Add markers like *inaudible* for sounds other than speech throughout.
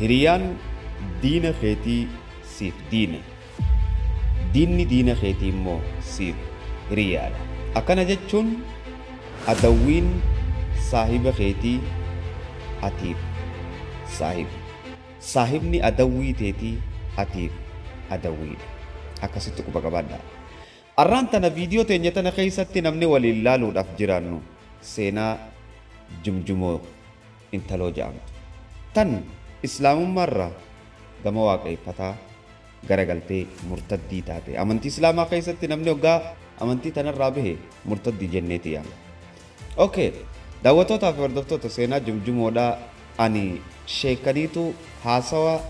හිරියන් දීන හේති සිත් දීන දින්නි දීන හේතිම්මෝ සිත් හිරියාල අකන ජෙච්චුන් අදව්වින් සාහිබ හේති අතීත් සාහිබ් සාහිබ්නි අදව්වී තේති අතීත් අදව්වී අකසිත්තු කුපකබන්න අරන්තන වීඩියෝ තෙන් යතන කයිසත්ති නම්නේ වලිල්ලාලු ඩෆ් ජිරන්නු සේනා ජුම්ජුමෝ ඉන්තලෝජාන්තු tan islaamuun marra gama waaqeeffataa garagaltee murtaddii taate amantii islaamaa keessatti namni hoggaa amantii tanarraa bahe murtaddii jenneeti yaala. Okay, daawwattootaa fi hordoftoota seenaa jumjumoodhaa ani sheekaniitu haasawaa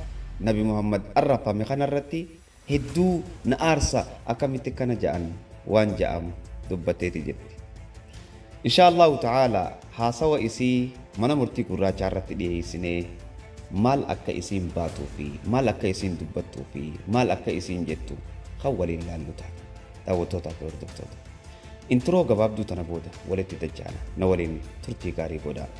nabi muhammad arrafame kanarratti hedduu na aarsa akkamitti kana ja'an waan ja'amu dubbateeti jetti. Insha Allahu ta'ala haasawa isii mana murtii gurraachaa irratti dhiyeessinee maal akka isiin baatuu fi maal akka isiin dubbattuu fi maal akka isiin jettu kan waliin ilaallu ta'a daawwattootaa fi hordoftoota. Intiroo gabaabduu tana booda walitti dachaana na waliin turtii gaarii godhaa.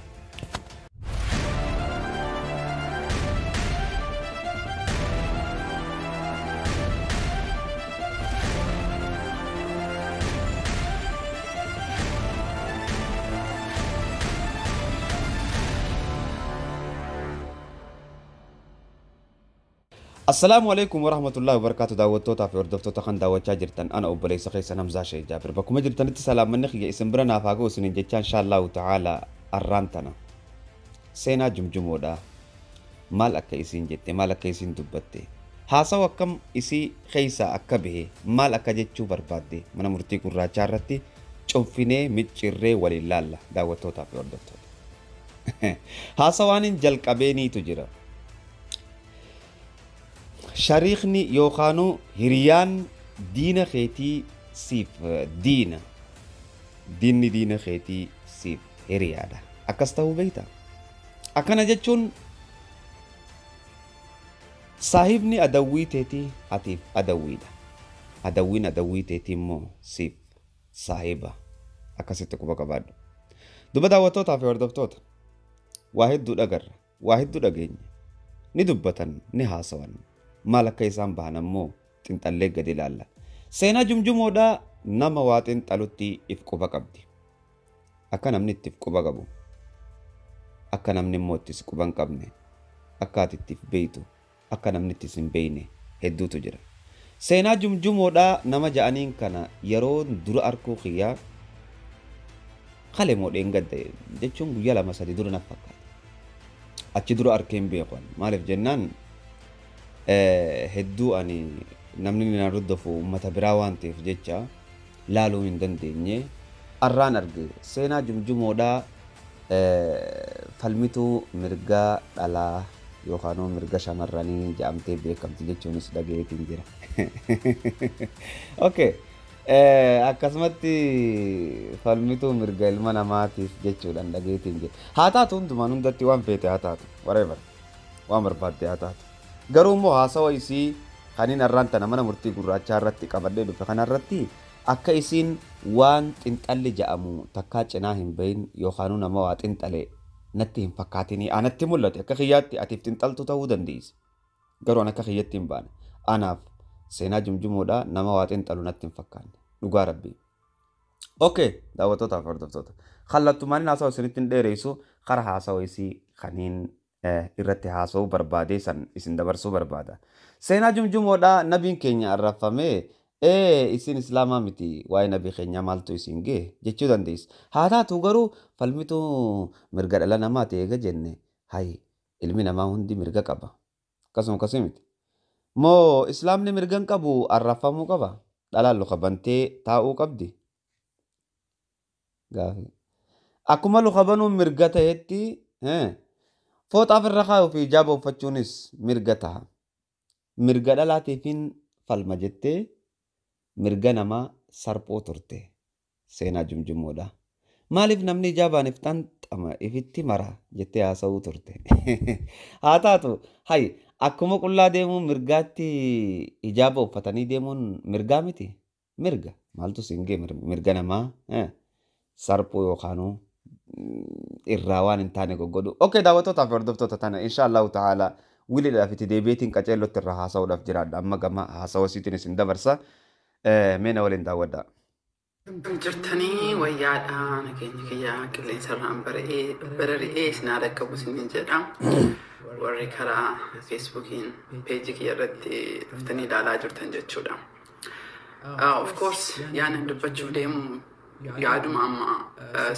السلام عليكم ورحمة الله وبركاته داوتوتا في أردفتوتا خان داوتا جرتن أنا أبلي سخيسا نمزا شي جابر بكم جرتن اتسالا من نخي اسم برنا فاقو سنين جتشان شاء الله تعالى الرانتنا سينا جمجمو دا مال أكا اسين جتة مال أكا اسين دبتة هاسا وكم اسي خيسا أكا به مال أكا جتشو بربادي من مرتي كن راجار رتي چوفيني مجره ولي لالا داوتوتا في أردفتوتا *laughs* هاسا وانين جل قبيني تجرب shariiqni yookaanu hiriyaan diina keetii siif diina diinni diina keetii siif hiriyaadha akkas ta'uu beekta akkana jechuun saahibni adawwii teetii atiif adawwiidha adawwiin adawwii teetii immoo siif saahiba akkasitti quba qabaadhu duba daawwattootaa fi hordoftoota waa hedduu dhagarra waa hedduu dhageenya ni dubbatan ni haasawan maal akka isaan bahan ammoo xinxallee gadi ilaalla. Seenaa jumjumoodhaa nama waa xinxalutti if quba qabdi. Akka namni ittiif quba qabu. Akka namni immoo ittis quba hin qabne. Akka ati ittiif beeytu. Akka namni ittis hin beeyne hedduutu jira. Seenaa jumjumoodhaa nama ja'aniin kana yeroo dura arkuu kiyyaa qalemoo dheengadde jechuun guyyaa lama sadii dura naf fakkaata. Achi dura arkeen beekan maaliif jennaan hedduu ani namni naan hordofu uummata biraa waan ta'eef jecha laaluu hin dandeenye arraan arge seenaa jumjumoodhaa falmituu mirgaa dhalaa yookaan mirga shamarranii jedhamtee beekamti jechuunis dhageetiin jira. Akkasumatti falmituu mirga ilma namaatiif jechuudhaan dhageetiin jira. Haa taatu hundumaan hundatti waan feete haa taatu. Waan barbaadde haa taatu. garuu immoo haasawa isii kanin har'aan tana mana murtii gurraachaa irratti qabadhee dhufe kanarratti akka isiin waan xinxalli ja'amu takkaa cinaa hin bahin yookaan nama waa xinxale natti hin fakkaatini anatti mul'ate akka kiyyaatti atiif xinxaltu ta'uu dandeessi garuu an akka kiyyatti hin baane anaaf seenaa jimjimoodha nama waa xinxalu natti hin fakkaanne dhugaa rabbi. Okay, daawwattootaaf hordoftoota. Kallattumaan haasawaa isinitti kan hin dheereessu karaa haasawaa isii kaniin Eh, irratti haasa'uu barbaade san isin dabarsuu barbaada. Seenaa jumjumoodhaa nabiin keenya arrafame ee isin islaamaa miti waa'ee nabii keenyaa maaltu isin gee jechuu dandeessi. Haa taatu garuu falmitu mirga dhala namaati eega jenne hayi ilmi namaa hundi mirga qaba. Akkasuma akkasii miti. Moo islaamni mirgan kabu qabu arrafamuu qaba. Dhalaan luka bantee taa'uu qabdi. Gaafii. Akkuma luka banuun mirga ta'etti Fooxaaf irra kaa'uu fi jaaba uffachuunis mirga ta'a. Mirga dhalaatiifin falma jettee mirga namaa sarpuu turte. Seenaa jumjummoodha. Maaliif namni jaabaaniif xanxama ifitti mara jettee haasa'uu turte. *laughs* Haa taatu, hayi akkuma qullaa deemuun mirgaatti ijaaba uffatanii deemuun mirgaa miti. Mirga maaltu singee mirga namaa sarphoo yookaanuu. irraa waan hin taane goggoodhu. Okkee daawwattootaaf hordoftoota tana inshaallahu ta'ala wiliidhaa fi deebiitiin qaceellotti irraa haasa'uudhaaf jiraadha. Amma gama haasa'uu isiitiin isin dabarsa. Meena waliin daawwadha. jirtanii wayyaadha nageenya kiyyaa qilleensarraan barari'ee isin haala isin ni jedha warri karaa feesbuukiin peejii kiyya irratti dhuftanii ilaalaa jirtan jechuudha. Of course yaanan dubbachuu deemu Yaaduma amma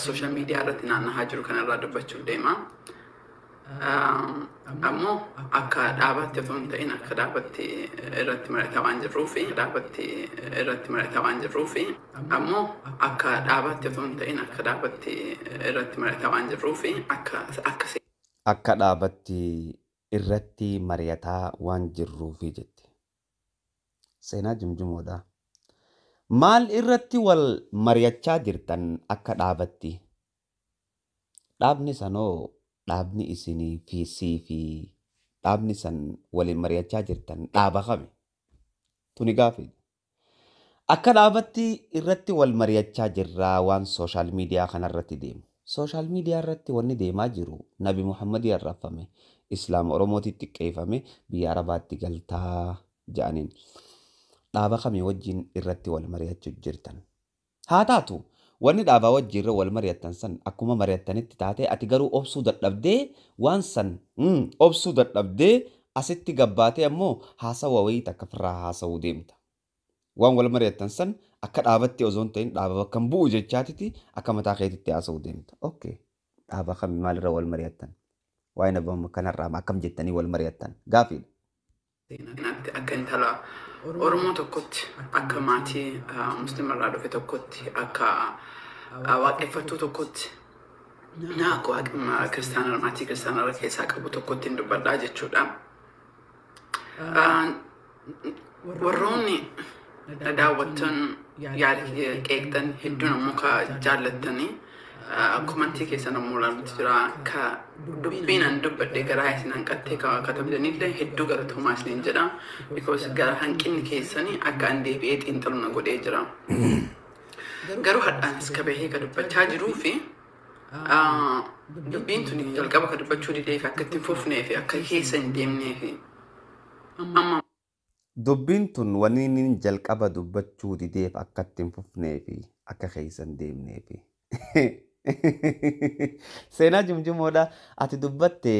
sooshaal miidiyaa irratti naanna'aa jiru kanarraa dubbachuuf deema. Ammoo akka dhaabatti otoo hin ta'in akka dhaabatti irratti waan jirruu fi dhaabatti irratti mari'atamaan jirruu fi ammoo akka dhaabatti otoo hin ta'in akka dhaabatti irratti mari'atamaan jirruu fi akka dhaabatti irratti mari'ataa waan jirruufi jette. Seenaa jimjimoodhaa. Maal irratti wal mari'achaa jirtan akka dhaabatti? Dhaabni sanoo dhaabni isinii fi sii fi dhaabni san waliin mari'achaa jirtan dhaaba kami? Tuni gaafi. Akka dhaabatti irratti wal mari'achaa jirraa waan sooshaal miidiyaa kanarratti deemu. Sooshaal miidiyaa irratti wanni deemaa jiru Nabi muhammadi yarraafame, Islaama Oromootti xiqqeeffame, biyya Arabaatti galtaa jaanin. dhaaba kamii wajjin irratti wal mari'achuuf jirtan. Haa taatu wanni dhaabaa wajjiirra wal mari'attan san akkuma mari'attanitti taate ati garuu obsuu dadhabdee waan san obsuu dadhabdee asitti gabbaatee ammoo haasawa wayii akka firraa haasawuu deemta. Waan wal mari'attan san akka dhaabatti osoo hin ta'in dhaaba bakka hin bu'u jechaatiti akka mataa keetitti haasawuu deemta. Okay. Dhaaba kamii maalirra wal mari'attan? Waa'ina nabama kanarraa akkam jettanii wal mari'attan? Gaafiidha. Akka hin talaa. Oromoo tokkotti akka maatii muslimarraa dhufe tokkotti akka waaqeffattuu tokkotti akka waaqimmaa kiristaanaa maatii kiristaanaa keessaa qabu tokkotti hin jechuudha. Warroonni daawwattan yaada qeeqxan hedduun immoo jaallattanii akkuma keessa keessan ammoo jiraa ka dubbiin garaa isin hanqattee katabdanillee hedduu galatumaa isiniin jedha because gara hanqinni keessanii akka an deebi'ee xiinxalu na godhee jira. Garuu hadhaanis ka bahee ka dubbachaa jiruu dubbiin tuni jalqaba dubbachuu didee fi akka ittiin fufnee fi akka keessa hin deemnee fi Dubbiin tun waniin jalqaba dubbachuu dideef akka ittiin fufnee fi akka keessa hin deemnee fi. seenaa jumjumoodha ati dubbatte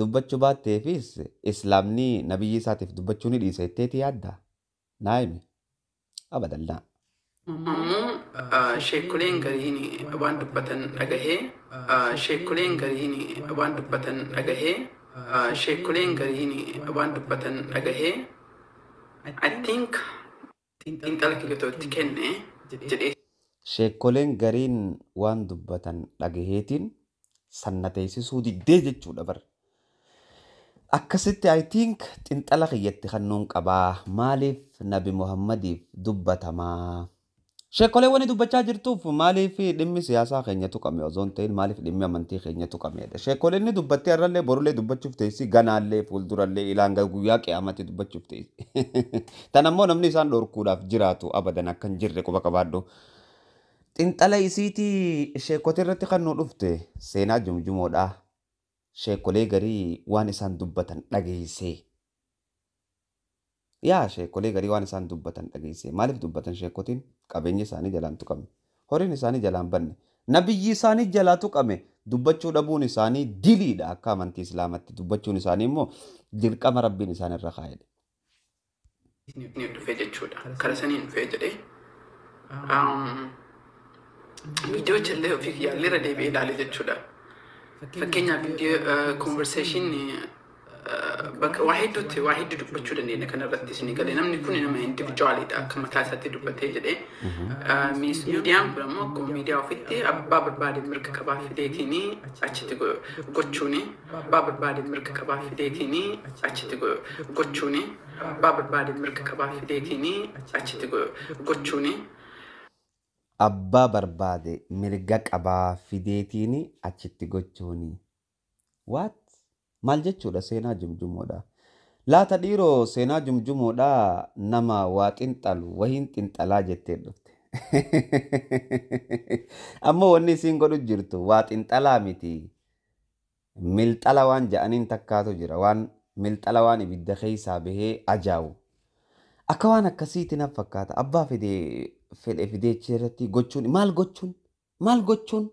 dubbachuu baatteefis islaamni nabiyyi isaatiif dubbachuu ni dhiisa jetteeti yaadda naa'imi abadallaa. Ammoo sheekuleen gariin waan dubbatan dhagahee sheekuleen gariin waan dubbatan dhagahee sheekuleen gariin waan dubbatan dhagahee I think xiinxala kiyyotootti kenne jedhee Sheekkoleen gariin waan dubbatan dhagaheetiin sanna teessisuu diddee jechuudha bara. Akkasitti I think xinxala kiyyatti hannuun qabaa maaliif nabi Muhammadiif dubbatamaa. Sheekkolee wani dubbachaa jirtuuf maaliif dhimmi siyaasaa keenyatu qabne osoo hin ta'in maaliif dhimmi amantii keenyatu qabneedha. Sheekkolee inni dubbattee har'allee borullee dubbachuuf teessi ganaallee fuuldurallee ilaanga guyyaa qe'aamatti dubbachuuf teessi. *laughs* Tanammoo namni isaan dhorkuudhaaf jiraatu abadan akkan jirre quba qabaadhu. Xinxala isiitii sheekota irratti kan nu dhufte seenaa jumjumoodha. Sheekolee garii waan isaan dubbatan dhageessee. Yaa sheekolee garii waan isaan dubbatan dhageessee. Maaliif dubbatan sheekotiin? Qabeenya isaanii jalaan tuqame. Horiin isaanii jalaan banne. Nabiyyi isaanii jalaa tuqame. Dubbachuu dhabuun isaanii diliidha akka amantii islaamatti. Dubbachuun isaanii immoo dirqama rabbiin isaan irra kaa'edha. viidiyoo callee ofii kiyyaallee irra deebi'ee ilaale jechuudha. Fakkeenyaaf viidiyoo waa hedduutti waa hedduu dubbachuu dandeenya kana irratti namni kun nama indivijuwaalidha akka mataa isaatti dubbatee jedhee miidiyaan kun akkuma miidiyaa ofitti abbaa barbaade mirga qabaa fideetiin achitti gochuuni. mirga mirga gochuun. Abbaa barbaade mirga qabaa fideetiini achitti gochooni. Waat maal jechuudha seenaa jumjumoodha. Laata dhiiroo seenaa jumjumoodhaa nama waa xinxalu wahiin xinxalaa jettee dhufte. *laughs* Ammoo wanni isiin godhu jirtu waa xinxalaa miti. Milxala waan ja'aniin takkaatu jira waan milxala waan ibidda keessaa bahee ajaa'u. Akka waan akkasiitti nan fakkaata abbaa fidee fedhe fidee irratti gochuun maal gochuun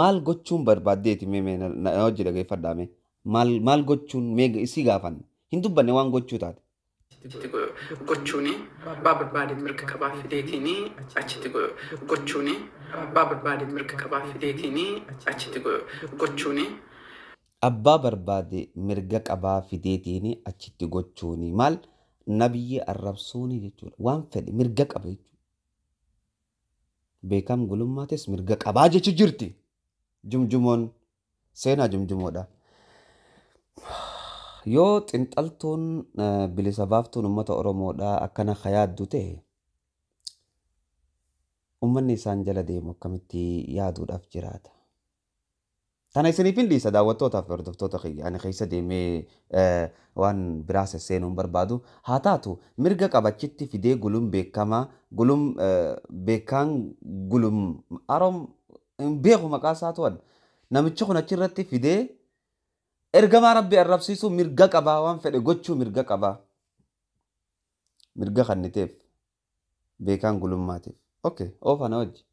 maal gochuun barbaaddeeti mee na hojii dhageeffadhaa mee maal gochuun isii gaafan hin dubbanne waan gochuu taate. Gochuuni abbaa barbade mirga qabaa fideetiini achitti goyo gochuuni abbaa barbaade mirga qabaa gochuuni. Abbaa barbaade mirga qabaa achitti gochuuni maal nabiyyi arrabsuuni jechuudha waan fedhe mirga qaba beekam gulummaatis mirga qabaa jechu jirti. Jumjumoon seenaa jumjumoodha. Yoo xinxaltuun eh, bilisa baaftuun uummata Oromoodhaa akana yaaddu ta'e uummanni isaan jala deemu akkamitti yaaduudhaaf jiraata? Kana isiniifin dhiisa daawwattootaaf hordoftoota ani keessa deemee waan biraas seenuun barbaadu haa taatu mirga qabachitti fidee gulum beekamaa gulum beekaan gulum aroom hin beeku maqaa isaa to'an namichi kun achirratti fidee ergamaa rabbi arrabsiisuu mirga qabaa waan fedhe gochuu mirga qabaa mirga kanniteef beekaan gulummaatiif. Okay, oofana wajji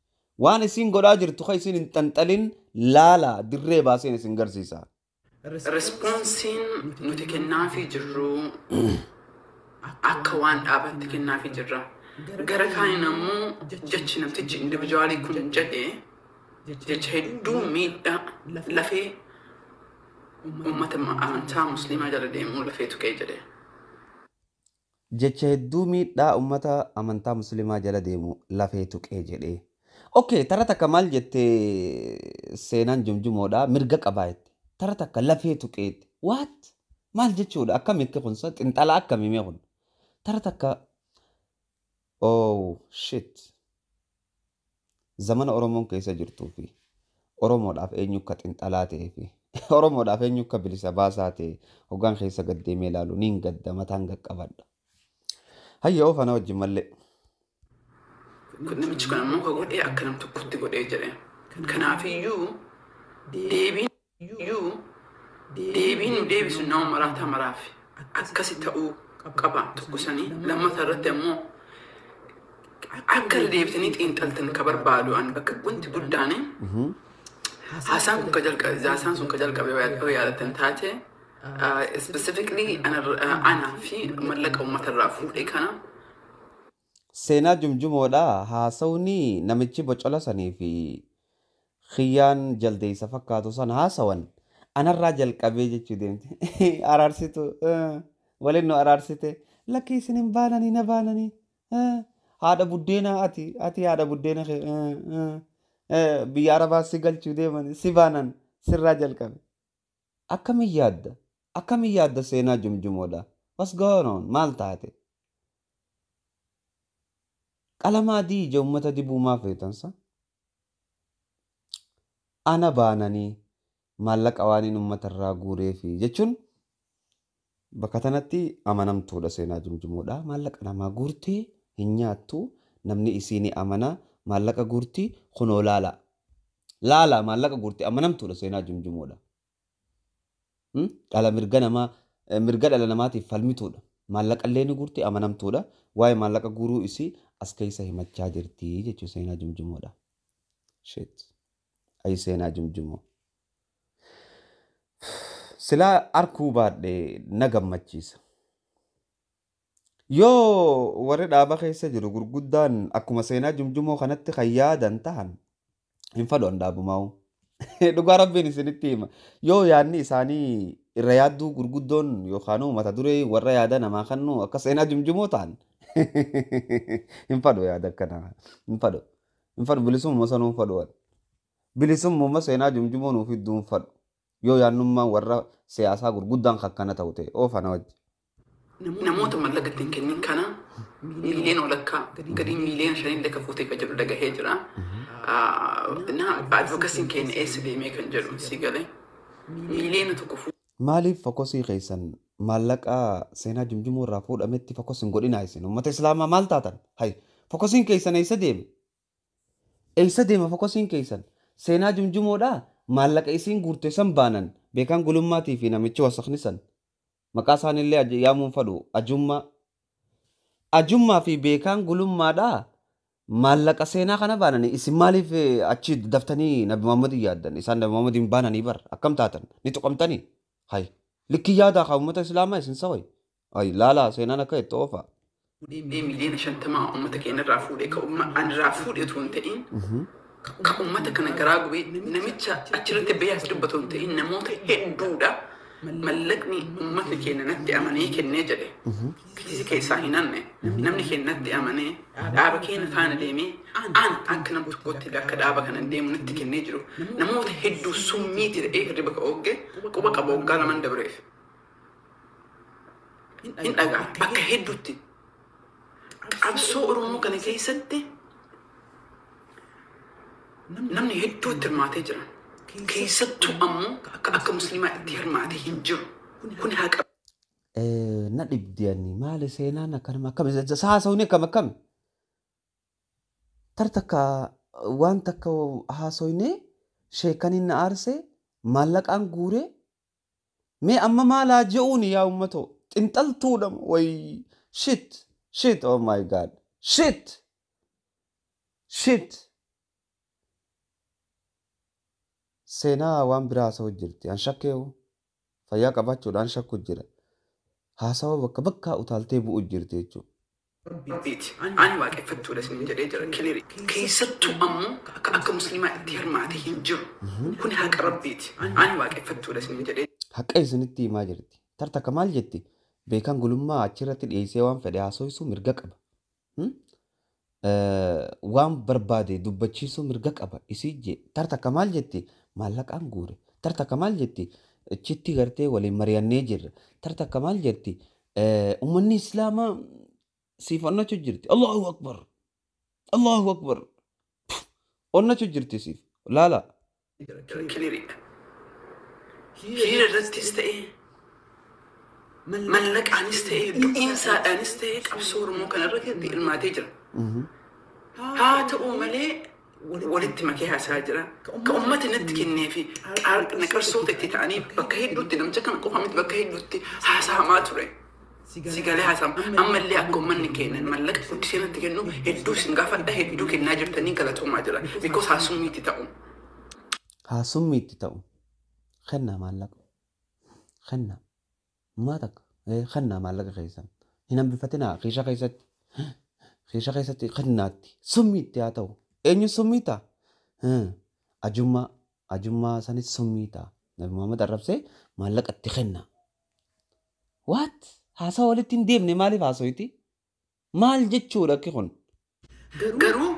waan isin godhaa jirtu kan isin hin xanxalin laala dirree baaseen isin garsiisa. Rispoonsiin nuti kennaafi jirru akka waan dhaabatti kennaafi jirra. Gara kaaniin ammoo jechi namtichi indivijuwaalii kun jedhee jecha hedduu miidhaa lafee uummata amantaa musliimaa jala deemuu lafee ka'e Jecha hedduu miidhaa uummata amantaa musliimaa jala deemu lafeetu jedhee. Okay, tarata kamal jette senan seenaan jumjumoodhaa mirga qabaa jettee. Tara takka lafee tuqeeti. Waat? Maal jechuudha? Akkami itti kun xinxalaa akkami mee kun? Tara takka oh shit Zaman oromon keessa jirtu fi Oromo Oromoodhaaf eenyu akka intala te fi Oromoodhaaf eenyu akka bilisa baasaa ta'e hoggaan keessa gaddeemee ilaalu niin gadda mataan gaqqabadha. Hayya oofana wajjin mallee. namichi kun ammoo ka godhee akka nam tokkotti godhee jedheen. Kanaaf iyyuu deebiin iyyuu deebiin nu deebisu nama maraataa maraaf akkasi ta'uu qaba tokkosanii lammataa irratti ammoo akka deebitanii xiinxaltan ka barbaadu bakka wanti guddaani haasaan haasaan sun ka jalqabe yaadatan taate ah, specifically anaafi mallaqa ummata irraa fuudhee kana Seenaa jumjumoodhaa haasawni namichi bocola sanii fi kiyyaan jaldeessa fakkaatu san haasawan anarraa jalqabee jechuu deemte *laughs* araarsitu waliin nu araarsite lakki isinin baananii na baananii haadha buddeena ati ati haadha buddeena biyya arabaa si galchuu deeman si baanan sirraa jalqabe akkamii yaadda akkamii yaadda seenaa jumjumoodhaa was maal taate Qalama adii ija uummata dibuu maaf heetansa? Ana baananii maallaqa waan hin uummatarraa guureefi jechuun bakka kanatti amanamtuudha seenaa jumjumuudha. Maallaqa namaa guurtee hin namni isiin amanaa maallaqa guurtii kunoo laala. Laala maallaqa guurtee amanamtuudha seenaa jumjumuudha. Hmm? Dhala mirga dhala namaatiif falmituudha. maallaqallee ni gurti amanamtuudha. Waa'ee maallaqa guruu isii as keessa himachaa jirti jechuun seenaa jumjumoodha. Shit. Ayi seenaa jumjumoo. Silaa harkuu baadhee na gammachiisa. Yoo warri dhaabaa keessa jiru gurguddaan akkuma seenaa jumjumoo kanatti kan yaadan tahan hin fadhoon dhaabumaa'u. *laughs* Dhugaa rabbiin isinitti hima. Yoo yaadni isaanii irra yaadduu gurguddoon yookaan mata duree warra yaada namaa kan akka seenaa jumjumoo ta'an. *laughs* Hin fadhu yaada akkanaa. Hin fadhu. Hin fadhu bilisummaa sanuu seenaa jumjumoo nuuf idduu hin fadhu. Yoo yaannummaan warra siyaasaa gurguddaan akkana ta'u ta'e oofana Namoota mallaqa ittiin kennin kana miiliyoona walakkaa gadi miiliyoona fuutee eessa deemee mhm. kan jedhu si galee fuutee. Maaliif fokkosii keessan maallaqa seenaa jumjumuu irraa fuudhametti fokkos hin godhinaa isin ummata islaamaa maal taatan? Hay fokkosiin keessan eessa deeme? Eessa deema fokkosiin keessan? Seenaa jumjumoodhaa maallaqa isiin guurte san baanan beekan gulummaatii fi namichi wasakni san maqaa isaanillee yaamuun fadhu ajummaa. Ajummaa fi beekaan gulummaadhaa maallaqa seenaa kana baanan isin maaliif eh, achi daftanii nabi Muhammad yaaddan isaan nabi Muhammad hin baananii bar akkam taatan ni tuqamtanii. Hai, likkii yaadaa ummata islaamaa isin sawai. Hai, laalaa seenaan akka itti oofa. Fuudhee miiliyoona shantamaa uummata keenyarraa fuudhee ka'ummaa anirraa fuudhe osoo hin ta'in mhm. ka uummata kana garaa gubee namicha achirratti biyyaas dubbatu hin namoota hedduudha. mallaqni uummata keenya natti amanee kennee jedhe keessaa hin namni keenya natti amanee dhaaba keenya faana deemee an akka nam tokkotti akka dhaaba kana deemu natti kennee jiru namoota hedduu summiiti ta'ee hirriba ka oogge quba qaba ooggaa laman dabreef bakka hedduutti qabsoo oromoo kana keessatti namni hedduu itti hirmaatee jira. keessattuu ammoo akka musliimaa itti hirmaate hin jiru kun haa qabu. Na dhibdeeni maali seenaan akkanuma akkami haasawni akkam akkami tartakka waan takka haasawne sheekaniin na aarse maallaqaan guure mee amma maalaa je'uun yaa ummatoo xinxaltuudham wayi shit shit oh my god shit shit. Seenaa waan biraa haasawu jirti. An shakkee fayyaa qabaachuudhaan shakku jira. Haasawa bakka bakka utaaltee bu'u jirti jechuudha. Ani waaqeffattuudha isin jedhee jira kiliiri. Keessattuu ammoo akka akka musliimaa itti hirmaate hin jiru. Kun haqa rabbiiti. Ani waaqeffattuudha isin jedhee. Haqa isinitti himaa jirti. Tartaka maal jetti? Beekan gulummaa achirratti dhiyeessee waan fedhe haasawsuu mirga qaba. Waan barbaade dubbachiisu mirga qaba. Isii jee. Tartaka maal jettee? maallaqa aanguure tartakka maal jetti chitti gartee waliin mari'annee jirra tartakka maal jetti ummanni islaamaa siifannachu jirti allahu akbar allahu akbar onnachu jirti siif laala. Hira irrattis ta'ee mallaqaanis ta'ee dhu'iinsaadhaanis ta'ee qabsoo Oromoo kanarra ilmaatee jira. Haa ta'u malee ولدت ما كيها ساجرة كأمة نتك النافي نكر صوتك تتعني بكهي دوتي لم تكن قوها مت بكهي ها هاسا ما تري سيقالي سام أما اللي أكو من كينا ملك كنت سينا تكنو هدو سنغافة ده هدو كنا جبتني كلا توما جرا ها سمي هاسمي ها سمي تتعوم خلنا مالك خلنا ماتك إيه، خلنا مالك غيزان هنا بفتنا خيشة غيزت خيشة *gasps* غيزت خلناتي سمي تتعوم eenyu summiita? Ajummaa ajummaa sanis summiita. Nabi Muhammad arrabsee maallaqa itti kenna. Waat haasawaa walitti hin deemne maaliif haasawitti? Maal jechuudha kun? Garuu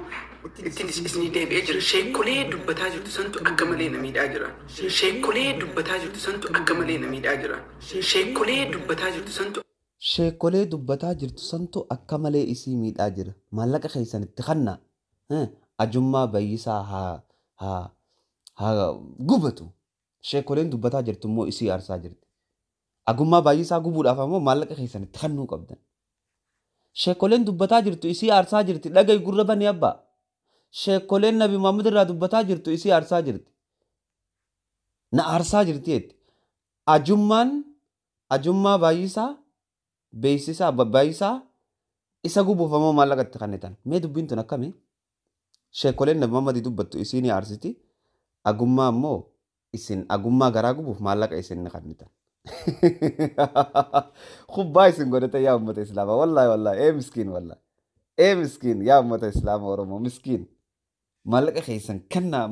ittiin isin deebi'ee jira. Sheekkolee dubbataa jirtu santu akka malee na miidhaa jira. Sheekkolee dubbataa jirtu santu akka malee na miidhaa jira. Sheekkolee dubbataa jirtu santu. Sheekkolee dubbataa jirtu santu akka malee isii miidhaa jira. Maallaqa keessanitti kanna. Ajummaa Bayyisaa haa gubatu. Sheekoleen dubbataa jirtu immoo isii aarsaa jirti. Agummaa baay'isaa gubuudhaaf immoo maallaqa keessanitti kannuu qabdan. Sheekoleen dubbataa jirtu isii aarsaa jirti. Dhagayi gurra bani abbaa. Sheekoleen Nabi Muhammad irraa dubbataa jirtu isii aarsaa jirti. Na aarsaa jirti jetti. Ajummaan ajummaa baay'isaa beeksisaa isa gubufamo immoo maallaqa itti Mee tun shekolen nama madii dubbattu isin arsiti agummaa immoo isin agumaa garaa gubuuf maallaqa isin ni kannitan. *laughs* Kubbaa isin godhate yaa ummata islaamaa wallaahi wallaahi ee miskiin wallaahi ee miskiin yaa ummata islaamaa oromoo miskiin maallaqa keessan kannaa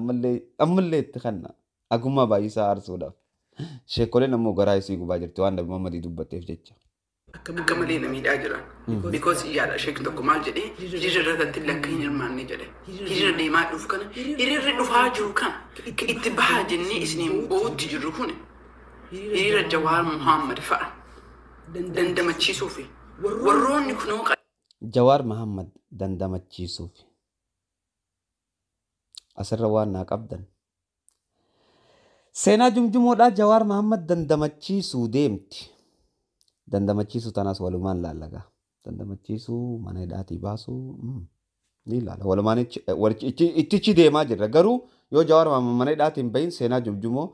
ammallee itti kannaa agummaa baay'isaa aarsuudhaaf *gasps* sheekoleen ammoo garaa isii gubaa jirti waan nabi Muhammadii dubbatteef jecha. akka malee na miidhaa jira. tokko maal jedhee hiriira irratti lakka hin hirmaanne jedhe. Hiriira deemaa kana hiriirri dhufaa jiru kana itti bahaa jennee isiniin bootti jirru kun hiriira Jawaar Muhammad fa'a dandamachiisuuf warroonni kunoo Jawaar Muhammad dandamachiisuuf asirra waan naa qabdan. Seenaa jumjumoodhaa Jawaar Muhammad dandamachiisuu deemti. Dandamachiisu tanaas walumaan laallagaa. Dandamachiisuu mana hidhaatii baasuu mm, ni ilaala. Walumaan eh, ittichi deemaa jirra. Garuu yoo jawaar mana hidhaatiin bahin seenaa jumjumoo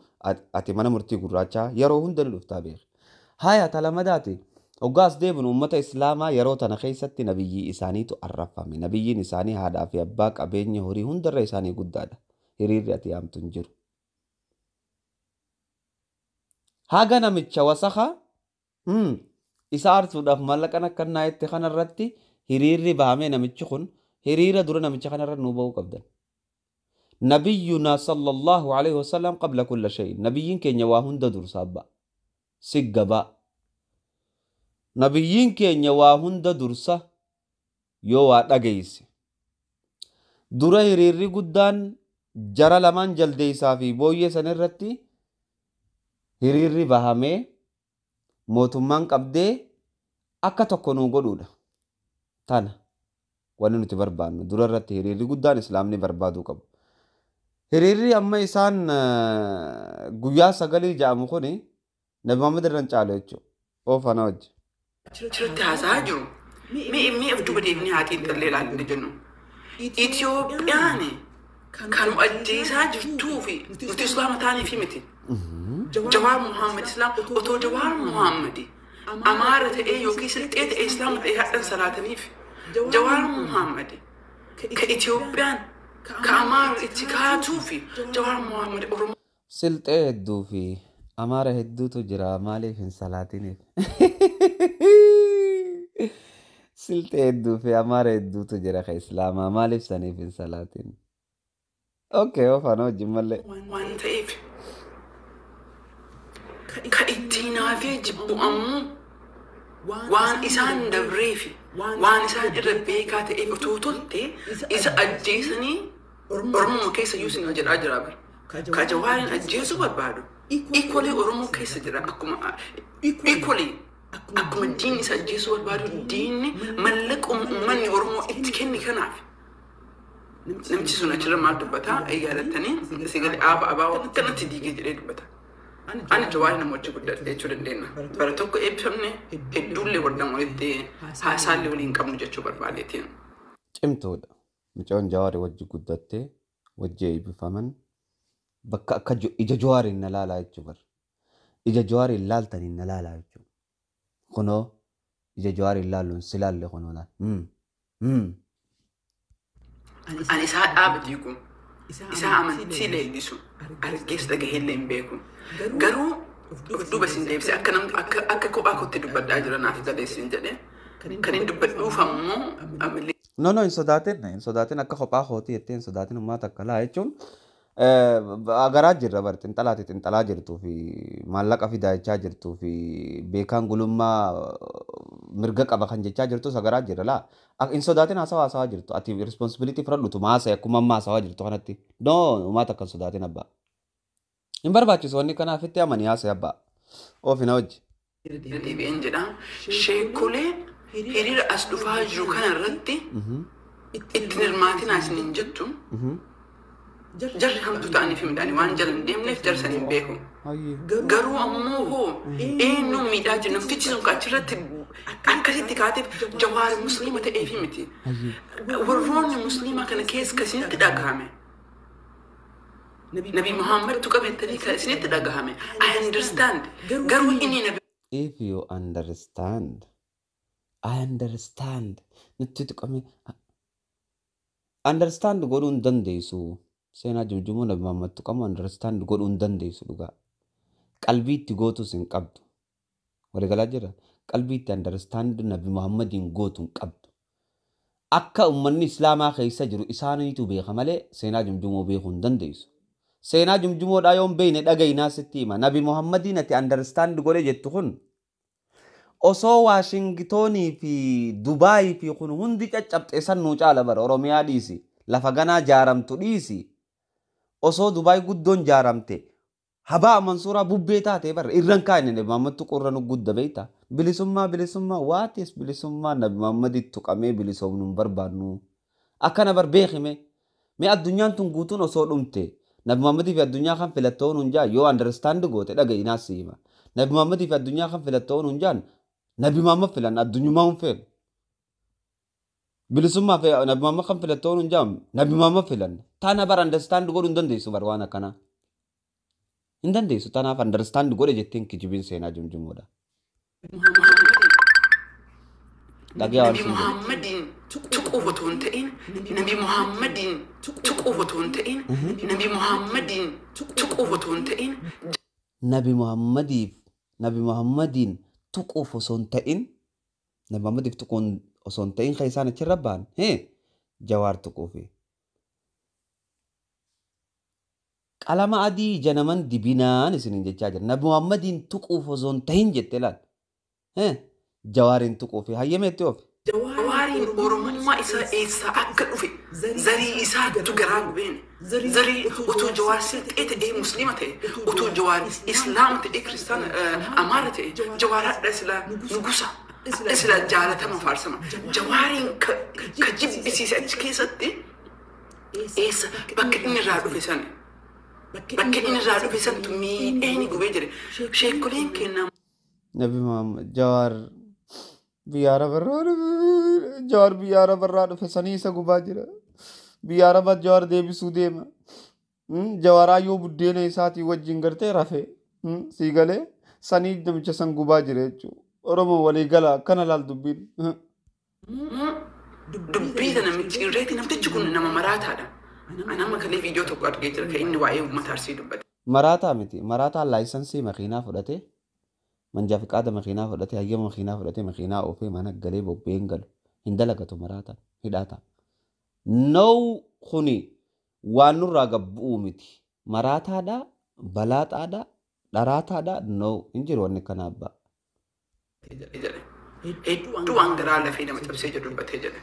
ati mana murtii gurraachaa yeroo hunda ni dhuftaa beera. Haya talamadaati. Hoggaa Ogaas deebinu uummata Islaamaa yeroo tana keessatti nabiyyi isaaniitu arrafame. Nabiyyiin isaanii haadhaa fi abbaa qabeenya horii hundarra isaanii guddaadha. Hiriirri ati yaamtu hin jiru. Haga namicha wasaha Hmm. Isa aarsuudhaaf maallaqa akkannaa jette kanarratti hiriirri bahamee namichi kun hiriira dura namicha kanarra nuu bahuu qabdan. Nabiyyuna sallallahu alaihi qabla Nabiyyiin keenya waa hunda dursaa ba'a. Siggabaa. Nabiyyiin keenya waa hunda dursa yoo waa dhageyse. Dura hiriirri guddaan jara lamaan jaldeeysaa fi booyyee sanirratti hiriirri bahamee mootummaan qabdee akka tokko nuu godhuudha. Tana wanni nuti barbaadnu dura irratti hiriirri guddaan islaamni barbaaduu qabu. Hiriirri amma isaan guyyaa sagalii ja'amu kun nabi Muhammad irra hin caalu jechuudha. Oofana wajji. jiru. كان مؤديسها جتوفي وتي اسلام تاني في متي جوار محمد اسلام وتو جوار محمدي امارة اي يوكي سلطيت اي اسلام اي حدن سلاتنيف جوار محمدي كإثيوبيان كأمار اتكاتوفي جوار محمد أورمو سلطة هدوفي أمارة هدو جرا مالي *laughs* إيه في سلاتينيف سلطة هدوفي أمار هدو خي إسلام مالي في سنة في سلاتينيف Ok. ofaan wajjin mallee. Waan ta'eef ka itti haafee jibbu ammoo waan isaan dabreefi waan isaan irra beekaa ta'e otoo tolte isa ajjeesanii Oromoo keessa yuusin jedhaa jira ka barbaadu ikolee Oromoo keessa jira akkuma diin akkuma diinni isa ajjeesu barbaadu diinni mallaqa uummanni Oromoo itti kenni kanaaf. Namtisun achirra maal dubbata? Yaadattanii si gadi aaba abaa wanta natti diigee jedhee dubbata. Ani jawaari namochi guddadha jechuu dandeenya. Bara tokko eebbifamne hedduullee waldaan walitti haasaallee waliin qabnu jechuu barbaadeetiin. Cimtuudha. Mucaan jawaari wajji guddattee wajji eebbifaman bakka akka ija jawaariin na laalaa jechuu bara. Ija jawaariin laaltaniin na laalaa jechuu. Kunoo ija jawaariin laaluun si laalle kunoo laal. ani isaa dhaabdiigu isaa amantii leellisu argees dhagaheellee hin beeku garuu uf duuba sin deebise akka akka kophaa kootti dubbadhaa jiranaaf galeessin jedhe kan hin dubbadhuufammoo amilee No, no, hin sodaatin, hin sodaatin akka kophaa kootii jettee hin sodaatin uummata akka laa jechuun agaraa jirra bar xinxalaati xinxalaa jirtuu fi maallaqa fidaachaa jirtuu fi beekaan gulummaa mirga qaba kan jechaa jirtu sagaraa jira laa. Hin sodaatin haasawaa haasawaa jirtu. Ati responsibilitii fudhadhutu maasee akkuma amma haasawaa jirtu kanatti. Noo uummata akka hin sodaatin abbaa. Hin barbaachisu wanni kanaafitti amanii haasee abbaa. Oofi na hojji. Dhibiin jedha. Sheekulee hiriira as dhufaa jiru kana irratti mhm. ittiin hirmaatinaa isiniin jettu. Mhm. Jarri hamtuu ta'anii fi midhaan waan jalan deemneef jarsan hin beeku. Garuu ammoo hoo eenyuun miidhaa jiru namtichi sun achirratti akkasitti kaateef jawaari musliima ta'ee fi miti. Warroonni musliima kana keessa ka isinitti dhagahame. Nabi Muhammad tu qabeettanii ka isinitti dhagahame. I understand. Garuu inni nabi. If you understand, I understand. Nutti tuqame. Understand godhuu hin dandeessu. seenaa jumjumoon nabi qabu andarastaan godhuu hin dandeessu dhugaa. Qalbii itti gootus hin qabdu. Waliigalaa jira qalbii itti nabi Muhammadiin gootu hin qabdu. Akka uummanni Islaamaa keessa jiru isaaniitu beeka malee seenaa jumjumoo beekuu hin dandeessu. Seenaa jumjumoodhaa yoon beekne dhagayinaa sitti Nabi Muhammadiin ati andarastaan godhe jettu kun osoo Waashingitoonii fi Dubaayii fi kun hundi caccabxee sannuu caala bara Oromiyaa dhiisi lafa ganaa jaaramtu dhiisi. osoo Dubaayi guddoon jaaramte habaa mansuuraa bubbee taate barra irran kaa'in nabi Muhammadtu qorra nu gudda beektaa bilisummaa bilisummaa waatis bilisummaa nabi Muhammadi tuqamee bilisoomnuun barbaadnu akkana bar beekime mee addunyaan tun guutuun osoo dhumte nabi Muhammadii fi addunyaa kan filattoo nun jaa yoo andarstaandi goote dhaga'iinaas siima nabi Muhammadii fi addunyaa kan filattoo nun nabi Muhammad filan addunyummaa hun feenu bilisummaa Nabi Muhammad kan filatte oonuun jaamu nabimamma filanna taana bar andarstaandi godhuu hin dandeessu bar waan akkanaa hin dandeessu taanaaf andarstaandi godhe jetteen kijibiin seenaa jumjummuudha. Dhagee waan siin jedhu. Tuquu otoo hin ta'in nabi Muhammadiin tuquu otoo hin ta'in nabi Muhammadiin tuquu otoo hin ta'in. Nabi Muhammadiif nabi Muhammadiin tuquuf osoo hin ta'in nabi Muhammadiif tuquun osoo hin ta'in kan isaan achirra ba'an jawaar tuquufi. Qalama adii janaman dibinaan isin hin jechaa jira. Nabi Muhammadiin tuquuf osoo hin ta'in jette laal. Jawaariin tuquufi hayyameetti oofi. Jawaariin oromummaa isaa eessaa akka dhufe zarii isaa gatu garaa gubeen zarii utuu jawaar silqee ta'ee musliima ta'e utuu jawaar islaama ta'e kiristaana amaara ta'e jawaar hadha silaa nugusa. isla jaalatama faarsama. Jawaariin ka jibbisiise achi keessatti eessa bakka inni irraa dhufe sana. Bakka inni irraa dhufe santu miidheeni gubee jire. Sheekoliin kennaa. Nabi Jawaar biyya arabarraa dhufe Jawaar dhufe sanii isa gubaa jira. Biyya arabaat Jawaar deebisuu deema. Hmm? Jawaraa yoo buddeena isaatii wajjin gartee rafe hmm? sii galee sanii namicha san gubaa jira jechuudha. Oromoon walii galaa kana laal dubbiin. Dubbii sana micciirreetti namtichi kun nama maraataadha. Ani amma kalee viidiyoo tokko argee jira kan inni waa'ee uummata arsii dubbate. Maraataa miti. Maraataa laayisansii makiinaa fudhatee manjaa fi qaada makiinaa fudhatee hayyama makiinaa fudhatee makiinaa oofee mana galee bobbeen galu hin dalagatu maraataa hidhaata. Nau kuni waan nurraa gabbuu miti. Maraataadha, balaataadha, dharaataadha nau hin jiru wanni kanaa abbaa. hedduu waan garaa lafee nama cabsee jedhu dubbatee jedhe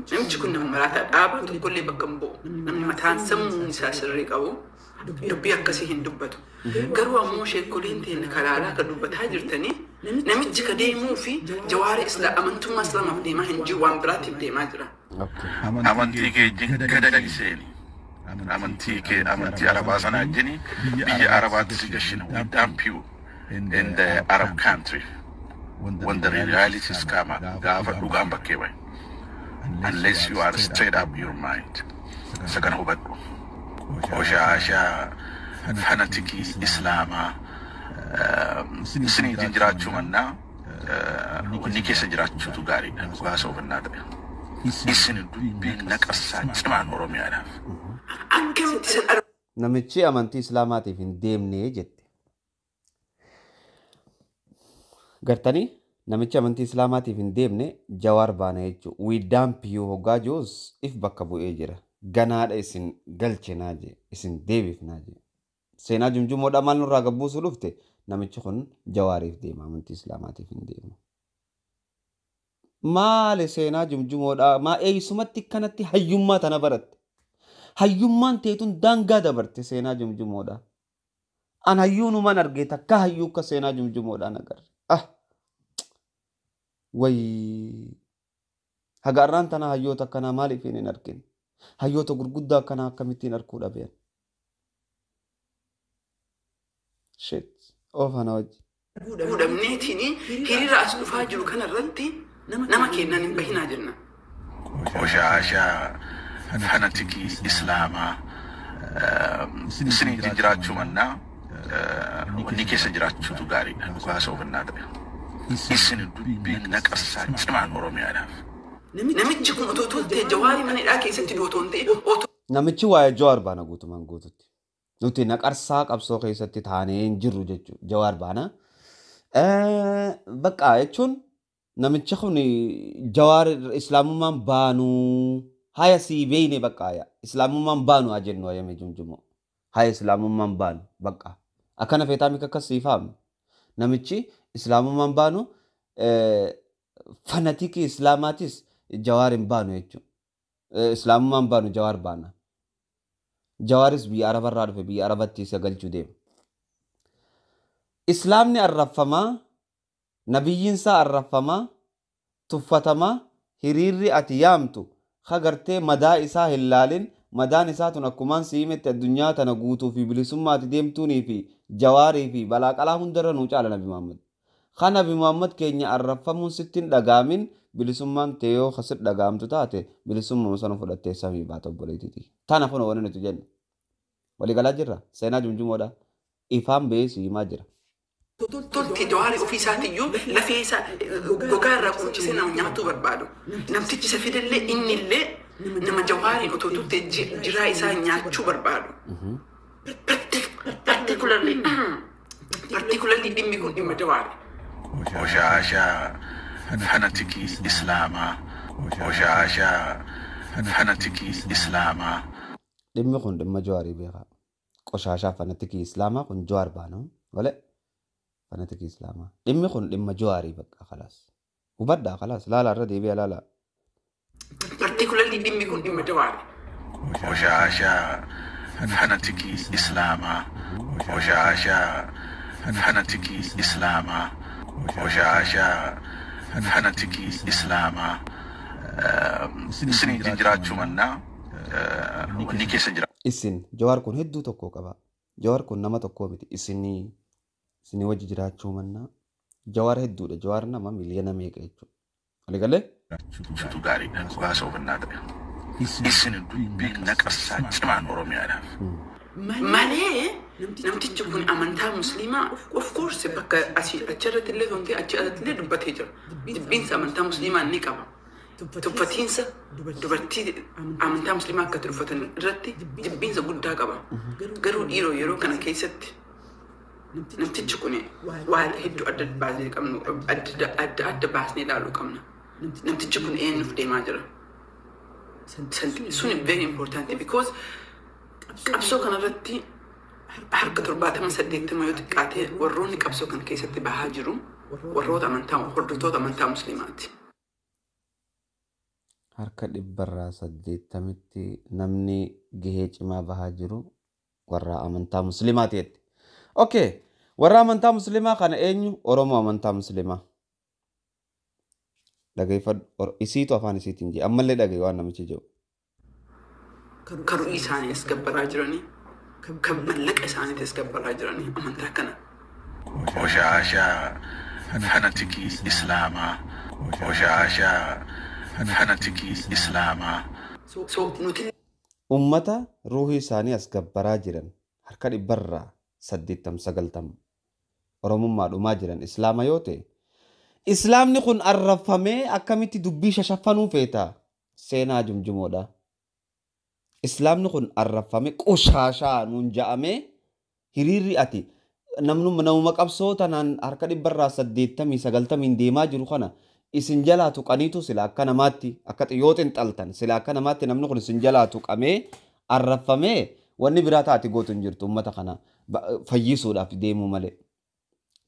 namichi kun nama maraataa dhaabaa tokkollee bakka hin bu'u namni mataan sammuun isaa sirrii qabu dubbii akkasii hin dubbatu garuu ammoo sheekoliin ta'e karaalaa kan dubbataa jirtanii namichi ka deemuu fi jawaara islaa amantummaa islaamaaf deemaa hin jiru waan biraatiif deemaa jira. Amantii kee gada gadhiseeni. Amantii kee amantii arabaa sanaa jini biyya arabaatti si gashina. We damn you in the Arab country. wanda realities kaama gaafa dhugaan bakkee bay Unless you are straight up your mind. Sagan hubadhu. Qooshaashaa fanatikii Islaamaa um, uh, isiniitiin jiraachuu mannaa wanni keessa jiraachuutu gaariidha. Dhugaa soofannaa ta'e. Isin dubbiin naqasaa cimaan Oromiyaadhaaf. Namichi amantii Islaamaatiif hin deemnee jette. Gartanii namichi amantii Islaamaatiif hin deemne Jawaar baana jechuudha. Wiiddaampiyuu hoggaa oh joos if bakka bu'ee jira. Ganaadha isin galche naaje isin jee. Seenaa jumjumoodhaa maal nurraa gabbuusu dhufte namichi kun Jawaariif deema amantii Islaamaatiif hin deemu. Maali seenaa jumjumoodhaa maa eeysumatti kanatti hayyummaa tana baratte. Hayyummaan teetun daangaa dabarte seenaa jumjumoodhaa. An hayyuu argee takka hayyuu akka seenaa jumjumoodhaa nagarre. Haga arraan tanaa hayyoota akkanaa maaliif hin argin hayyoota gurguddaa akkanaa akkamittiin arkuu dhabeen shit of hana wajji gudhamneetiin hiriira as dhufaa jiru kanarratti nama kennaan hin bahinaa jenna qoshaasaa hanatikii, islaamaa isinii jiraachuu mannaa wanni keessa jiraachuutu gaariidha dhugaa soofannaa ta'e Isin dubbiin naqassaa cimaan Oromiyaa dhaaf. Namichi kun otoo toltee jawaarii mana hidhaa keessatti otoo hin ta'e. Namichi waa'ee jawaar baana guutumaan guututti. Nuti naqarsaa qabsoo keessatti taanee hin jirru jechuudha. Jawaar baana. Bakka jechuun namichi kun jawaar islaamummaan baanuu haya sii beeyne bakka islaamummaan baanu haa jennu hayyame jumjumoo. Haya islaamummaan baanu bakka. Akkana feetaa mika akkas siifaamu. Namichi islaamumaan baanu fanatikii islaamaatis jawaar hin baanu jechuudha. Islaamumaan baanu jawaar baana. Jawaaris biyya arabarraa dhufe biyya arabatti isa galchuu deema. Islaamni arraffamaa, nabiyyiinsaa arraffamaa, tuffatamaa, hiriirri ati yaamtu hagartee madaa isaa hin laalin madaan isaa tun akkumaan siimetti addunyaa tana guutuu fi bilisummaa ati deemtuunii fi jawaarii fi balaa qalaa hundarra nuu caala nabi Muhammad. kana muhammad keenya arraffamuun sittiin dhagaamin bilisummaan teeyoo kasit dhagaamtu taate bilisummaa sana fudhattee samii baata obboleetiiti. Tana kun wanni nuti jennu. Waliigalaa jirra. Seenaa jumjumoodha. Ifaan beesii himaa jira. Toltolti jawaari ofiisaatiyyuu lafee isaa gogaa irraa quncise nama nyaatuu barbaadu. Namtichi isa fidellee innillee nama jawaariin otoo turte jiraa isaa nyaachuu barbaadu. Partikularli dhimmi kun dhimma jawaari. وجعجاء فنتكي إسلاما وجعجاء فنتكي إسلاما دمي خون دم جواري بيغا قشاشا فنتكي إسلاما خون جوار بانو ولا فنتكي إسلاما دمي خون دم جواري بقى خلاص وبدا خلاص لا لا ردي بيا لا لا particularly دمي خون دم جواري وجعجاء فنتكي إسلاما وجعجاء فنتكي إسلاما ቆሻሻ ፈነቲኪ ኢስላማ isinii jira jiraachumanna wanni keessa jira. Isin jawaar kun hedduu tokko qaba. Jawaar kun nama tokko miti isinii isinii wajji jiraachumanna jawaar hedduudha jawaar nama miliyoona meeqa jechuudha. Waliigalee. Jiraachuutu gaariidha. Waasaa ofannaa ta'e. Isin dubbii naqarsaa cimaan Oromiyaadhaaf. malee namtichi kun amantaa musliimaa of course bakka achirratti illee tontee achi alatti illee dubbatee jira. Dubbiinsa amantaa musliimaa ni qaba. Tuffatiinsa dubartii amantaa musliimaa akka tuffatan irratti jibbiinsa guddaa qaba. Garuu dhiiroo yeroo kana keessatti namtichi kun waan hedduu adda baasnee qabnu adda adda baasnee ilaaluu qabna. Namtichi kun eenyuuf deemaa jira? Sun very important because qabsoo kanarratti harka torbaatama saddeettama yoo xiqqaate warroonni qabsoo kan keessatti bahaa jiru warroota amantaa hordoftoota amantaa musliimaati. Harka dhibbarraa sadetamitti namni gahee cimaa bahaa jiru warra amantaa musliimaati jetti. Warra amantaa musliimaa kana eenyu? Oromoo amantaa musliimaa. Dhageeffadhu isiitu afaan isiitiin jee ammallee dhagaye waan namichi jedhu. karu isaanii as gabbaraa jiranii kan mallaqa isaaniitti as gabbaraa jiranii amantaa kana. Qoshaashaa fanatikii islaamaa qoshaashaa fanatikii islaamaa. Uummata ruuhi isaanii as gabbaraa jiran harka dhibbarraa saddeettam Orang oromummaa dhumaa jiran islaama yoo Islam islaamni kun arrafamee akkamitti dubbii shashaffan feta. Sena jumjumoda. Islaamni kun arraffame qushaashaa nuun ja'ame hiriirri ati namuma qabsoo tanaan harka dhibbarraa saddeettamii sagaltamiin deemaa jiru kana isin jalaa tuqaniitu sila akka namaatti akka yoo xinxaltan sila akka namaatti namni kun isin jalaa tuqamee arraffamee wanni biraa taati gootu hin jirtu uummata kana fayyisuudhaaf deemuu malee.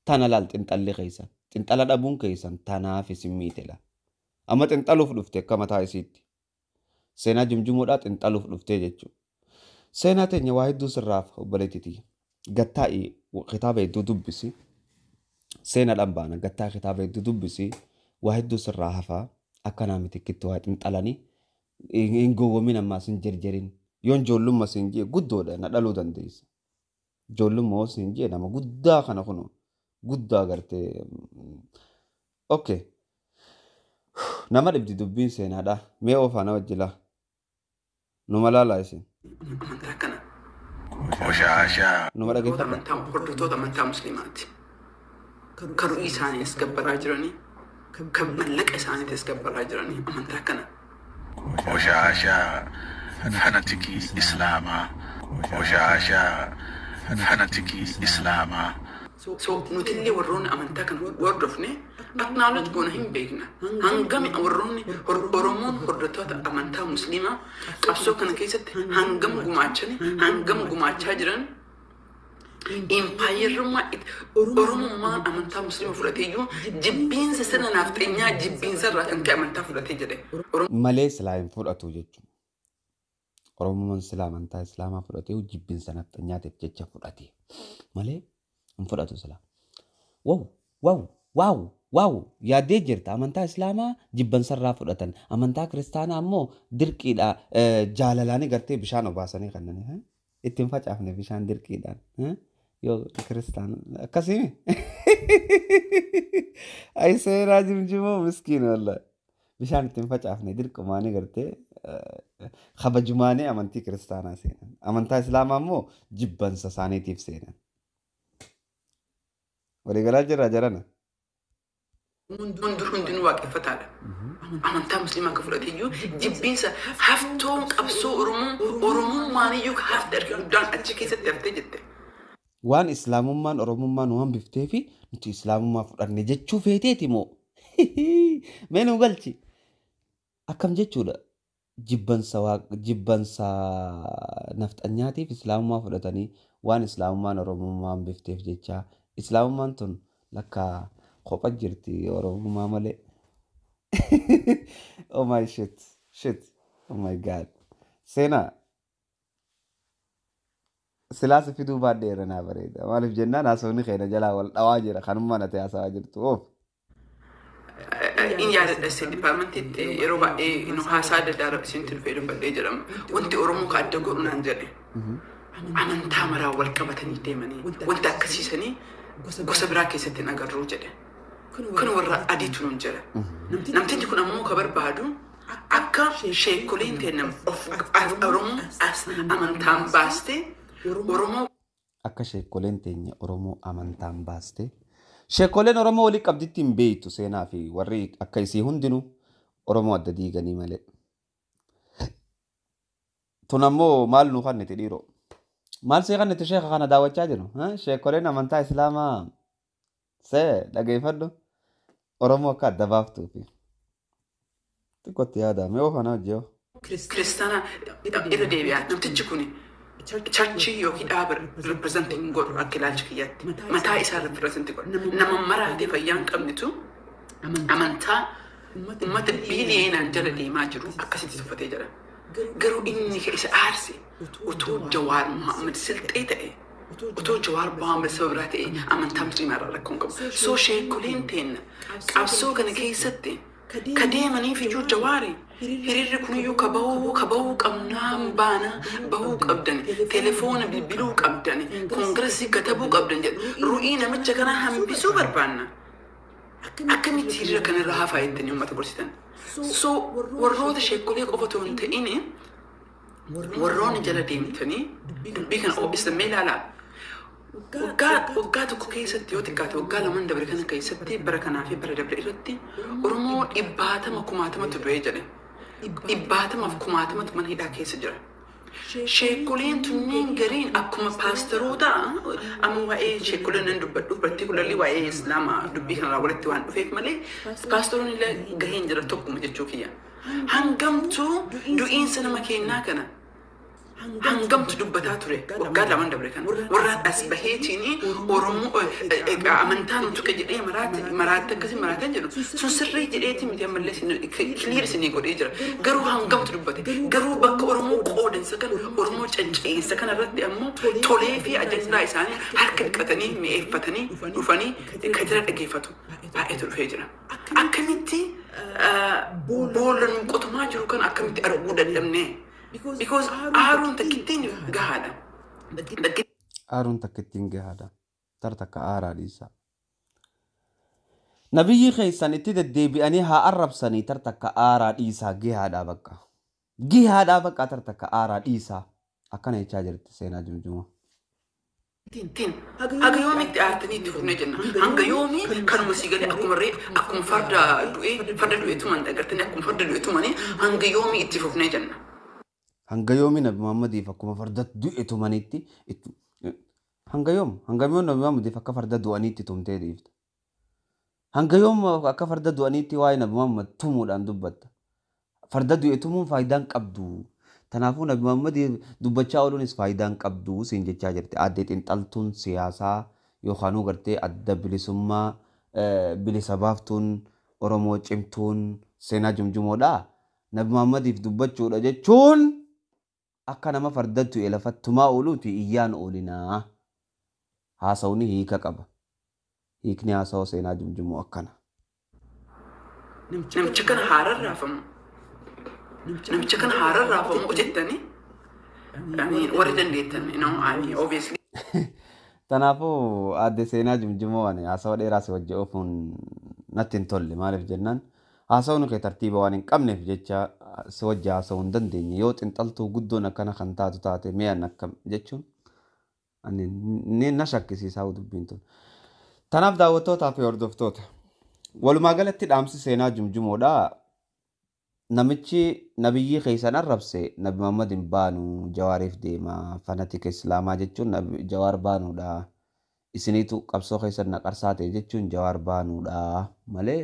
Tana laal xinxalli keessan xinxala dhabuun keessan tanaaf isin miitela amma xinxaluuf dhufte akka mataa isiitti. Seenaa jumjumuudhaa xiinxaluuf dhuftee jechuudha. Seenaa teenya waa hedduu sirraaf obboleettitii. Gattaa'i kitaaba hedduu dubbisi. Seenaadhaan baana. Gattaa kitaaba hedduu dubbisi. Waa hedduu sirraa hafaa. Akka naami tikkitti waa xiinxalanii. Hin gowwomin ammaas hin jarjarin. Yoo ijoollumma siin guddoo guddoodha na dhaluu dandeessa. Ijoollumma hoo siin jee nama guddaa kana kunoo. Guddaa gartee. Mm, okay. Nama dhibdi dubbiin seenaadhaa. Mee oofaa na wajjilaa. numala laise numara geeffata hordoftoota amantaa musliimaati karuu isaanii as gabbaraa jiranii kan mallaqa isaaniitti as gabbaraa jiranii amantaa kana qoshaashaa fanatikii islaamaa qoshaashaa fanatikii islaamaa so nutillee warroonni amantaa kana hordofne Aknaalet goona hin beekna. Hangami warroonni Oromoon hordoftoota amantaa Musliimaa qabsoo kana keessatti hangam gumaachani, hangam gumaachaa jiran impaayirummaa Oromummaa amantaa Musliimaa fudhatee jiru jibbiinsa sana naaf xeenyaa jibbiinsa irraa kan ka'e amantaa fudhatee jedhe. Malee silaa hin fudhatu jechuudha. Oromoon silaa amantaa Islaamaa fudhatee jibbiinsa naaf xeenyaatiif jecha fudhate. Malee hin fudhatu silaa. Wawu wawu wawu. waawu yaaddee jirta amantaa islaamaa jibbansa fudhatan amantaa kiristaanaa ammoo dirqiidha jaalalaanii gartee bishaan obaasanii kanneen ittiin facaafne bishaan dirqiidhaan yoo kiristaan akkasii ayi seeraa jimjimoo miskiin wallah bishaan ittiin facaafne dirqumaanii gartee kabajumaanii amantii kiristaanaa seenan amantaa islaamaa ammoo jibbansa isaaniitiif seenan waliigalaa jirra jarana. waaqeffataadha. Amantaa musliimaa akka jibbiinsa qabsoo achi keessatti jette. Waan islaamummaan oromummaan waan bifteefi fi nuti islaamummaa jechuu feeteeti moo? *laughs* Mee nu galchi. Akkam jechuudha. Jibbansa naftanyaatiif islaamummaa fudhatanii waan islaamummaan oromummaan bifteef jecha islaamummaan tun lakkaa qofa jirti oromuma *laughs* oh my shit, shit, oh my god. Seenaa silaasa fiduu baadheera naa bareeda maaliif jennaan haasofni keenya jalaa wal dhawaa jira kanuma na ta'e jirtu oof. Oh. Inni yaadadhasee dipaarmentiitti yeroo baay'ee haasaa adda addaa raabsiin turfee dubbadhee Wanti Oromoo ka adda godhu jedhe. Mhm. Amantaa maraa wal qabatanii deemanii wanta akkasiisanii gosa biraa keessatti hin agarruu jedhe. Kun warra adiitu nun jira. Mm-hmm. Namtichi kun ammoo ka barbaadu akka sheekoleen ta'e Oromoo as amantaan baastee Oromoo. Akka sheekoleen teenya Oromoo amantaan baastee sheekoleen Oromoo walii hin beektu seenaa fi warri akka isii hundinuu Oromoo adda diiganii malee. Tun ammoo maal nu kannete diro Maal see kannete sheekha kana daawwachaa jiru? Sheekoleen amantaa Islaamaa see dhageeffadhu. Oromoo akka adda xiqqootti yaadame yoo kana hojii yoo. Kiristaana irra deebi'aa namtichi kun charchii yookiin dhaaba rippirezentii hin godhu akka ilaalcha kiyyaatti mataa isaa rippirezentii godhu nama maraatee fayyaa hin qabnitu amantaa uummata biiliyeenaan jala deemaa jiru akkasitti tuffatee jira. Garuu inni isa aarse utuu Jawaar Mohaammed silxee ta'e otoo jawaar sababraa ta'e amantaa musliimaa irraa rakkoon qabu soo sheekoleen teenna qabsoo kana keessatti ka deemaniif iyyuu jawaari hiriirri kuniyyuu ka bahuu ka bahuu qabnaan baana bahuu qabdan telefoona bilbiluu qabdan koongirasii katabuu qabdan jedha ru'ii namicha kanaa hambisuu barbaanna. akkamitti hiriira kanarraa haa faayattanii uummata gorsitan so warroota sheekolee qofa otoo hin ta'in warroonni jala deemtanii dubbii kana oobbisan mee ilaalaa waggaa tokko keessatti yoo xiqqaate waggaa lamaan dabre kana keessatti bara kanaa fi bara dabre irratti oromoo dhibbaatama kumaatamatu du'ee jedhe dhibbaatamaaf kumaatamatu mana hidhaa keessa jira. Sheekoleen tunneen gariin akkuma paastaroota amma waa'ee sheekoleen nan dubbadhu bartii kulalli waa'ee islaama dubbii kanarraa walitti waan dhufeef malee paastaroon illee gaheen jira tokkuma jechuu kiyya. Hangamtuu du'iinsa nama kennaa kana. hangamtu dubbataa ture waggaa laman dabre kan warraan as baheetini oromoo amantaa nu tuqe jedhee maraatte akkasii maraattee jedhu sun sirrii jedheeti miti ammallee kiliir isinii godhee jira garu hangamtu dubbate garuu bakka oromoo qoodansa kan oromoo canca'iinsa kan irratti ammoo tolee fi ajandaa isaanii harka dhiqatanii mi'eeffatanii dhufanii kan jira dhageeffatu baay'eetu dhufee jira akkamitti boolla nu qotumaa jiru kan akkamitti arguu dandamnee because aaruun takka ittiin gahaadha. Aaruun takka ittiin Tar takka aaraa dhiisa. Nabiyyi keessan itti deddeebi'anii haa arrabsanii tar takka aaraa dhiisaa gihaadhaa bakka. Gihaadhaa bakka tar aaraa dhiisaa. Akkana jechaa jirti seenaa jumjuma. Haga yoomiitti aartanii itti fufnee jenna. Hanga yoomii kanuma akkuma farda du'e tuman hanga yoomii itti fufnee jenna. hanga yoomii Nabi Muhammadiif akkuma farda du'e tumanitti hanga yoom hanga yoom Nabi Muhammadiif akka farda du'aniitti tumtee dhiifta. Hanga yoom akka farda du'aniitti waa'ee Nabi Muhammad tumuudhaan dubbatta. Farda du'e tumuun faayidaan qabdu. Kanaafuu Nabi Muhammad dubbachaa ooluunis faayidaan qabdu siin jechaa jirti. Addee xiinxaltuun siyaasaa yookaan gartee adda bilisummaa bilisa baaftuun Oromoo cimtuun seenaa jumjumoodhaa. Nabi Muhammadiif dubbachuudha jechuun. akka nama fardattu lafattumaa ooluuti iyyaan oolinaa haasawni hiika qaba hiikni haasawa seenaa jumjimu akkana. Namicha kana haaraan raafamu namicha kana haaraan raafamu jettanii warri dandeettan obviously. *laughs* Tanaafuu aadde seenaa jumjimoo ani haasawa dheeraas natti hin tolle maaliif haasa'uu nu tartiiba waan hin qabneef jecha si wajji haasa'uu hin dandeenye yoo xinxaltuu guddoon akkana kan taatu taate mi'aan akkam jechuun ni na shakkisiisaa dubbiin tun. Tanaaf daawwattootaa fi hordoftoota walumaa galatti dhaamsi seenaa jumjumoodhaa namichi nabiyyii keessan arrabse nabi Muhammad hin baanu jawaariif deema fanatika islaamaa jechuun jawaar baanuudha isiniitu qabsoo keessan naqarsaate jechuun jawaar baanuudha malee.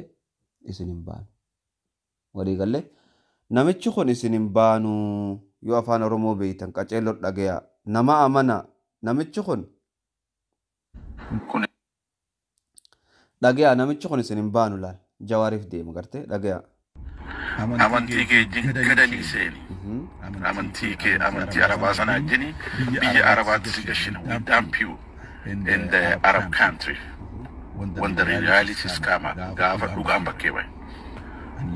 isin namichi kun isin hin yoo afaan Oromoo beeytan qaceelloo dhagayaa nama amana namichi kun. namichi kun isin hinbaanu laal jawaariif deema gartee dhagayaa. Amantii kee Amantii amantii Arabaa sanaa jini biyya arabaa si gashina. We in Arab country. wanda realities kama gaafa dhugaan bakkee bahe.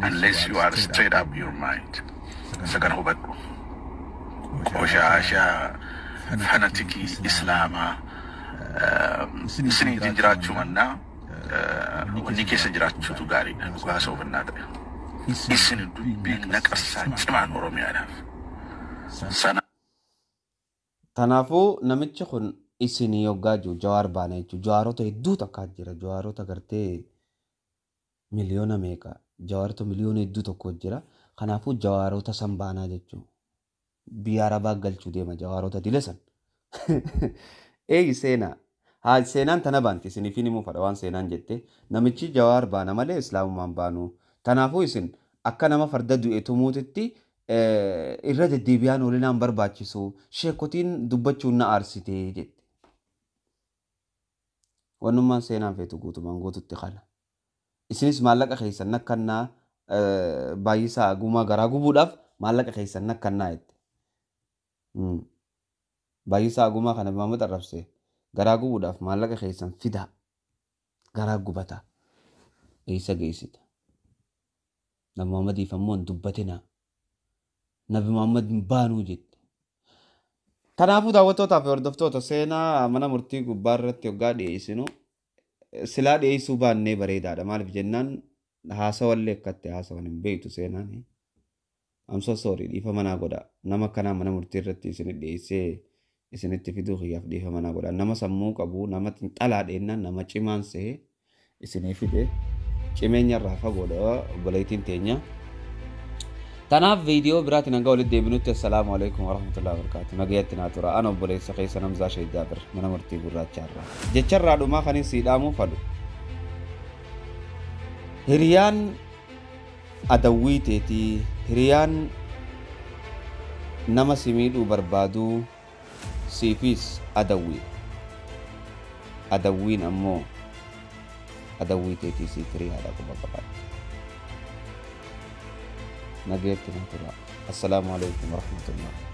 Unless you are straight up your mind. Isa kana hubadhu. Qooshaasha fanatikii Islaamaa isiniitiin jiraachuumanna wanni keessa jiraachuutu gaariidha. Dhugaasa hubannaa ta'e. Isin dubbiin naqasaa cimaan Oromiyaadhaaf. Sana. Kanaafuu namichi kun isinii hoggaa jiru jawaar baana jechuudha. Jawaarota hedduutu akkaat jira. gartee miliyoona meeqa? Jawaarota miliyoona hedduu tokko jira. Kanaafuu jawaarota san baanaa jechuudha. Biyya Arabaa galchuu deema jawaarota dile san. Eegi seenaa. Haa seenaan tana baanti isiniifin himuu fadha waan seenaan jette namichi jawaar baana malee islaamumaan baanu. Kanaafuu isin akka nama farda du'e tumuutitti irra deddeebi'aan oolinaan barbaachisu sheekotiin dubbachuun na aarsitee jedhe. ونمان سينان في تقوط مانغو تتخل اسنس مالك خيسا نكنا اه بايسا قوما غراغو بوداف مالك خيسا نكنا ات بايسا قوما خانا بمامت الرفسي غراغو بوداف مالك خيسا فدا غراغو بطا ايسا قيسيت نبي محمد يفهمون دبتنا نبي محمد مبانو جيت Kanaafuu daawwattootaaf hordoftoota seenaa mana murtii gubbaa irratti hoggaa dhiyeessinu silaa dhiyeessuu baannee bareedaadha. Maaliif jennaan haasawallee akkatti haasawan hin beektu seenaan. Amso soorii dhiifa manaa godha. Nama akkanaa mana murtii irratti isin dhiyeessee isinitti fiduu kiyyaaf dhiifa manaa godha. Nama sammuu qabu, nama xinxalaa dheennaan, nama cimaan se'ee isinii fide cimeenya irraa fagoodha obboleettiin teenya. Kanaaf viidiyoo biraatiin hanga walitti deebinutti assalaamu alaikum warahmatullahi wabarakatuh. Nagayyatti naa tura an obboleessa keessa namzaa sheeddaa bir mana murtii gurraacha irraa. Jecha irraa dhumaa kan siidhaamuu fadhu. Hiriyaan adawwii teetii hiriyaan nama si miidhuu barbaaduu siifis adawwii. Adawwiin ammoo adawwii teetii siif hirii haadha qaba qabaadha. نجيب تنتظر السلام عليكم ورحمة الله